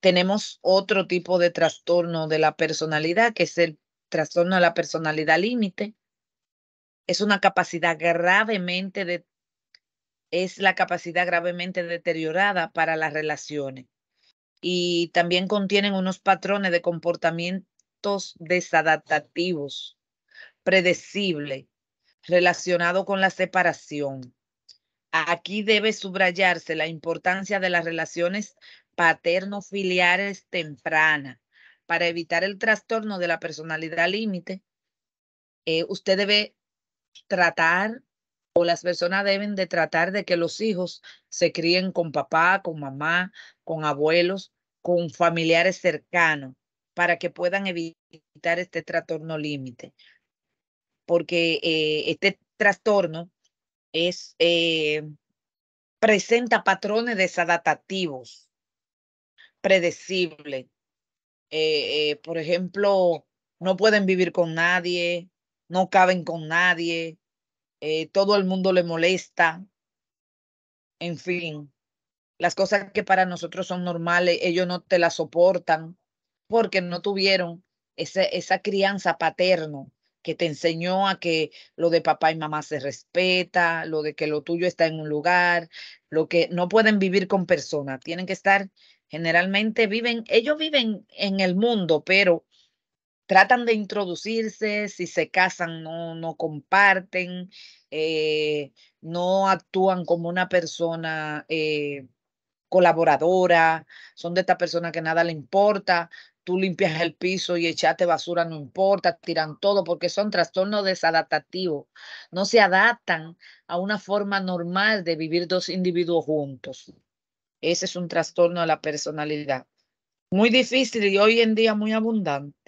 tenemos otro tipo de trastorno de la personalidad, que es el trastorno de la personalidad límite. Es una capacidad gravemente es la capacidad gravemente deteriorada para las relaciones. Y también contienen unos patrones de comportamientos desadaptativos, predecibles, relacionados con la separación, Aquí debe subrayarse la importancia de las relaciones paterno-filiares tempranas para evitar el trastorno de la personalidad límite. Eh, usted debe tratar o las personas deben de tratar de que los hijos se críen con papá, con mamá, con abuelos, con familiares cercanos para que puedan evitar este trastorno límite. Porque eh, este trastorno es, eh, presenta patrones desadaptativos, predecibles. Eh, eh, por ejemplo, no pueden vivir con nadie, no caben con nadie, todo el mundo le molesta, en fin, las cosas que para nosotros son normales, ellos no te las soportan porque no tuvieron ese esa crianza paterno que te enseñó a que lo de papá y mamá se respeta, lo de que lo tuyo está en un lugar, lo que no pueden vivir con personas, tienen que estar, generalmente viven, ellos viven en el mundo, pero tratan de introducirse, si se casan no, no comparten, eh, no actúan como una persona eh, colaboradora, son de estas personas que nada le importa, tú limpias el piso y echaste basura, no importa, tiran todo, porque son trastornos desadaptativos. No se adaptan a una forma normal de vivir dos individuos juntos. Ese es un trastorno de la personalidad. Muy difícil y hoy en día muy abundante.